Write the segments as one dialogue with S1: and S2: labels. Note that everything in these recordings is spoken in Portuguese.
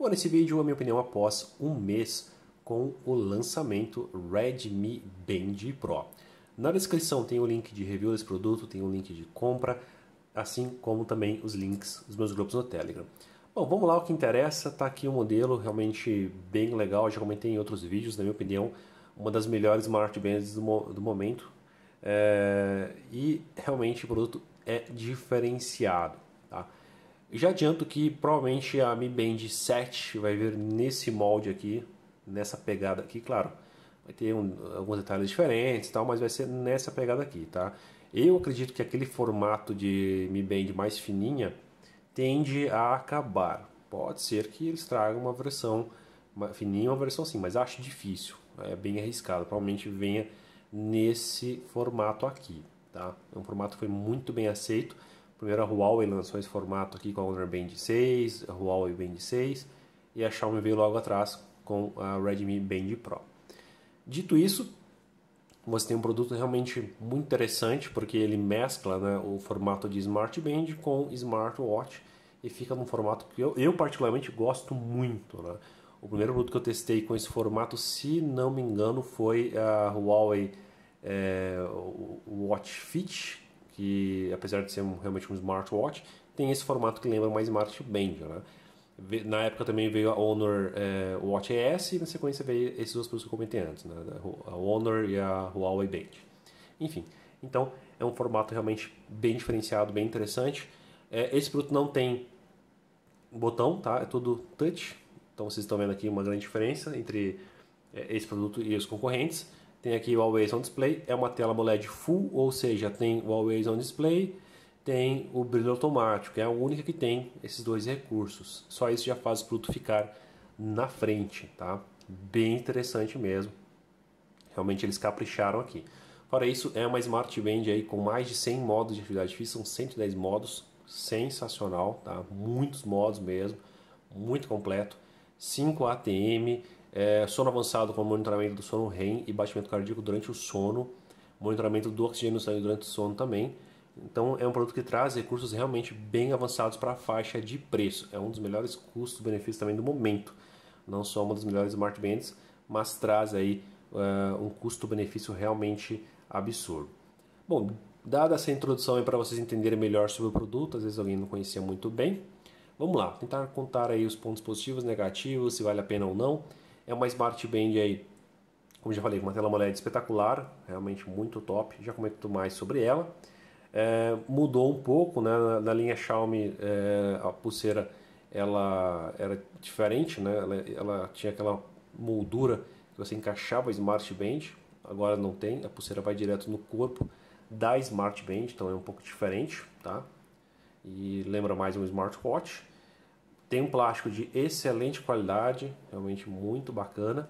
S1: Bom, nesse vídeo, a minha opinião após um mês com o lançamento Redmi Band Pro. Na descrição tem o link de review desse produto, tem o link de compra, assim como também os links dos meus grupos no Telegram. Bom, vamos lá, o que interessa, tá aqui o um modelo realmente bem legal, eu já comentei em outros vídeos, na minha opinião, uma das melhores smartbands do, mo do momento, é... e realmente o produto é diferenciado. Já adianto que provavelmente a Mi Band 7 vai vir nesse molde aqui, nessa pegada aqui, claro. Vai ter um, alguns detalhes diferentes tal, mas vai ser nessa pegada aqui, tá? Eu acredito que aquele formato de Mi Band mais fininha tende a acabar. Pode ser que eles tragam uma versão fininha, uma versão assim, mas acho difícil. É bem arriscado. Provavelmente venha nesse formato aqui, tá? É um formato que foi muito bem aceito Primeiro a Huawei lançou esse formato aqui com a Honor Band 6, a Huawei Band 6 e a Xiaomi veio logo atrás com a Redmi Band Pro. Dito isso, você tem um produto realmente muito interessante porque ele mescla né, o formato de Smart Band com smartwatch e fica num formato que eu, eu particularmente gosto muito. Né? O primeiro produto que eu testei com esse formato, se não me engano, foi a Huawei é, Watch Fit, que apesar de ser um, realmente um smartwatch, tem esse formato que lembra mais smartband, né? Na época também veio a Honor é, Watch ES e na sequência veio esses dois produtos que eu comentei antes, né? a Honor e a Huawei Band. Enfim, então é um formato realmente bem diferenciado, bem interessante. É, esse produto não tem botão, tá? É tudo touch. Então vocês estão vendo aqui uma grande diferença entre é, esse produto e os concorrentes. Tem aqui o Always On Display, é uma tela AMOLED Full, ou seja, tem o Always On Display, tem o brilho automático, é a única que tem esses dois recursos. Só isso já faz o produto ficar na frente, tá? Bem interessante mesmo. Realmente eles capricharam aqui. Fora isso, é uma Smart Band aí com mais de 100 modos de atividade física, são 110 modos, sensacional, tá? Muitos modos mesmo, muito completo. 5 ATM, é, sono avançado com monitoramento do sono REM e batimento cardíaco durante o sono, monitoramento do oxigênio no sangue durante o sono também. Então é um produto que traz recursos realmente bem avançados para a faixa de preço. É um dos melhores custos-benefício também do momento. Não só uma das melhores smart bands, mas traz aí uh, um custo-benefício realmente absurdo. Bom, dada essa introdução para vocês entenderem melhor sobre o produto, às vezes alguém não conhecia muito bem. Vamos lá, tentar contar aí os pontos positivos, negativos, se vale a pena ou não. É uma Smart Band aí, como já falei, com uma tela AMOLED espetacular, realmente muito top. Já comento mais sobre ela. É, mudou um pouco, né? Na, na linha Xiaomi é, a pulseira ela era diferente, né? Ela, ela, tinha aquela moldura que você encaixava a Smart Band. Agora não tem, a pulseira vai direto no corpo da Smart Band, então é um pouco diferente, tá? E lembra mais um smartwatch. Tem um plástico de excelente qualidade, realmente muito bacana.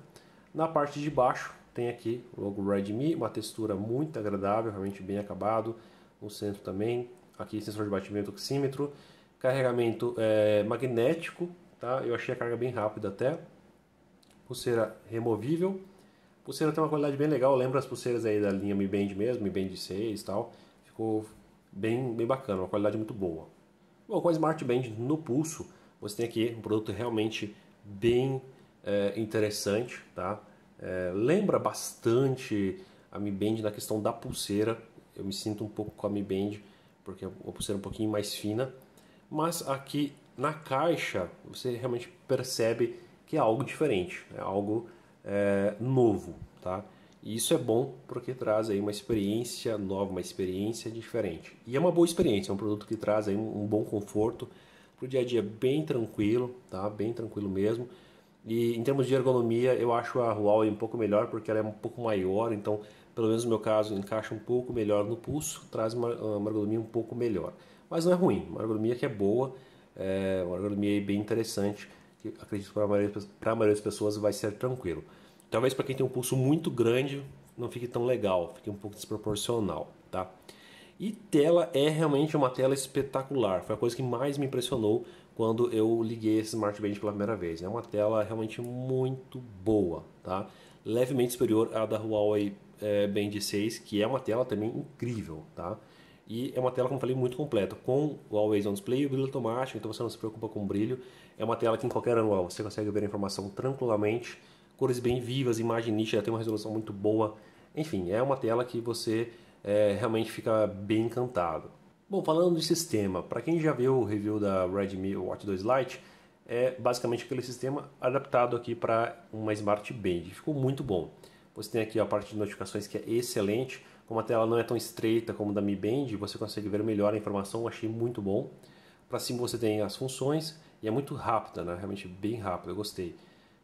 S1: Na parte de baixo tem aqui o logo Redmi, uma textura muito agradável, realmente bem acabado. No centro também, aqui sensor de batimento, oxímetro, carregamento é, magnético, tá? Eu achei a carga bem rápida até. Pulseira removível. Pulseira tem uma qualidade bem legal, lembra as pulseiras aí da linha Mi Band mesmo, Mi Band 6 e tal. Ficou bem, bem bacana, uma qualidade muito boa. Bom, com a Smart Band no pulso, você tem aqui um produto realmente bem é, interessante, tá? É, lembra bastante a Mi Band na questão da pulseira. Eu me sinto um pouco com a Mi Band, porque é uma pulseira um pouquinho mais fina. Mas aqui na caixa você realmente percebe que é algo diferente, é algo é, novo, tá? E isso é bom porque traz aí uma experiência nova, uma experiência diferente. E é uma boa experiência, é um produto que traz aí um, um bom conforto, para o dia a dia bem tranquilo, tá? Bem tranquilo mesmo. E em termos de ergonomia, eu acho a Huawei um pouco melhor porque ela é um pouco maior, então, pelo menos no meu caso, encaixa um pouco melhor no pulso, traz uma, ergonomia um pouco melhor. Mas não é ruim, uma ergonomia que é boa, é uma ergonomia bem interessante, que acredito que para para a maioria das pessoas vai ser tranquilo. Talvez para quem tem um pulso muito grande, não fique tão legal, fique um pouco desproporcional, tá? E tela é realmente uma tela espetacular. Foi a coisa que mais me impressionou quando eu liguei esse Smart Band pela primeira vez. É uma tela realmente muito boa, tá? Levemente superior à da Huawei é, Band 6, que é uma tela também incrível, tá? E é uma tela, como eu falei, muito completa, com o Always On Display e o brilho é automático, então você não se preocupa com o brilho. É uma tela que em qualquer anual você consegue ver a informação tranquilamente, cores bem vivas, imagem nítida, tem uma resolução muito boa. Enfim, é uma tela que você é, realmente fica bem encantado. Bom, falando de sistema, para quem já viu o review da Redmi Watch 2 Lite, é basicamente aquele sistema adaptado aqui para uma Smart Band. Ficou muito bom. Você tem aqui a parte de notificações que é excelente. Como a tela não é tão estreita como da Mi Band, você consegue ver melhor a informação. Achei muito bom. Para cima você tem as funções e é muito rápida, né? realmente bem rápida. Eu gostei.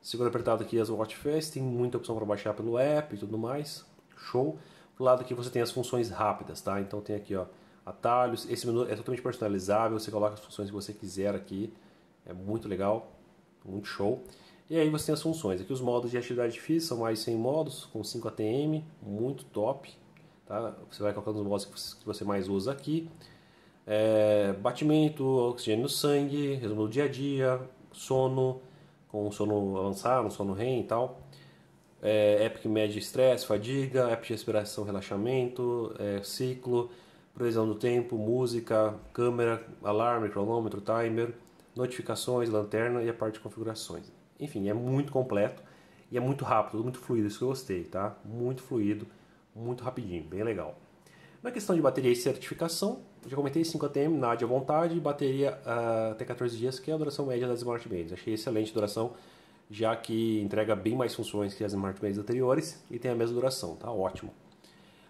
S1: Segura apertado aqui as Watch Fest, tem muita opção para baixar pelo app e tudo mais. Show! Do lado aqui você tem as funções rápidas, tá? Então tem aqui, ó, atalhos. Esse menu é totalmente personalizável, você coloca as funções que você quiser aqui. É muito legal, muito show. E aí você tem as funções. Aqui os modos de atividade física, são mais 100 modos, com 5 ATM, muito top. Tá? Você vai colocando os modos que você mais usa aqui. É, batimento, oxigênio no sangue, resumo do dia a dia, sono, com sono avançado, sono REM e tal é, app que mede estresse, fadiga, época de respiração, relaxamento, é, ciclo, previsão do tempo, música, câmera, alarme, cronômetro, timer, notificações, lanterna e a parte de configurações. Enfim, é muito completo e é muito rápido, muito fluido, isso que eu gostei, tá? Muito fluido, muito rapidinho, bem legal. Na questão de bateria e certificação, já comentei 5 ATM, NAD à vontade, bateria uh, até 14 dias, que é a duração média das smartbands. Achei excelente a duração já que entrega bem mais funções que as smartphones anteriores e tem a mesma duração, tá ótimo.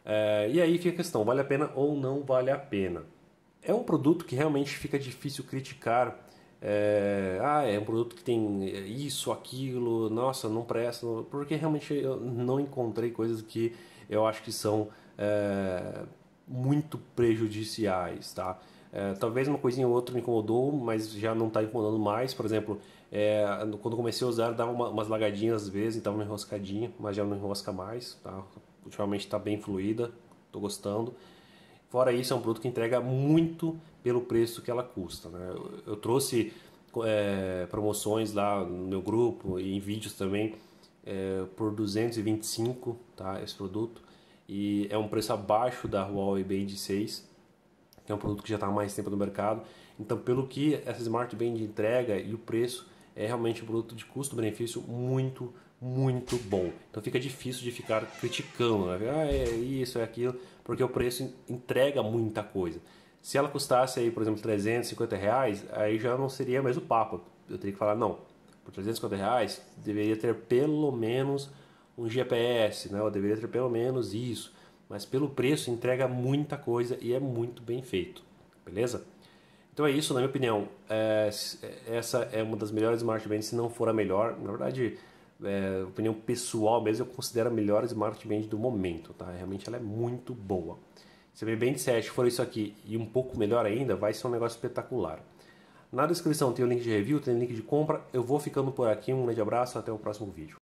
S1: É, e aí fica a questão, vale a pena ou não vale a pena? É um produto que realmente fica difícil criticar. É, ah, é um produto que tem isso, aquilo, nossa, não presta, porque realmente eu não encontrei coisas que eu acho que são é, muito prejudiciais, tá? É, talvez uma coisinha ou outra me incomodou, mas já não está incomodando mais. Por exemplo, é, quando comecei a usar, dava uma, umas lagadinhas às vezes, dava uma enroscadinha, mas já não enrosca mais. Tá? Ultimamente está bem fluida, estou gostando. Fora isso, é um produto que entrega muito pelo preço que ela custa. Né? Eu, eu trouxe é, promoções lá no meu grupo e em vídeos também é, por 225 tá, esse produto. E é um preço abaixo da Huawei Band 6 que é um produto que já está há mais tempo no mercado. Então, pelo que essa Smart Band entrega e o preço, é realmente um produto de custo-benefício muito, muito bom. Então fica difícil de ficar criticando, né? Ah, é isso, é aquilo, porque o preço entrega muita coisa. Se ela custasse aí, por exemplo, 350 reais, aí já não seria mais o papo. Eu teria que falar, não, por 350 reais deveria ter pelo menos um GPS, né? deveria ter pelo menos isso mas pelo preço entrega muita coisa e é muito bem feito, beleza? Então é isso, na minha opinião. É, essa é uma das melhores smart bands, se não for a melhor. Na verdade, é, opinião pessoal mesmo, eu considero a melhor smart band do momento, tá? Realmente ela é muito boa. Se a Band 7 for isso aqui e um pouco melhor ainda, vai ser um negócio espetacular. Na descrição tem o link de review, tem o link de compra. Eu vou ficando por aqui. Um grande abraço, até o próximo vídeo.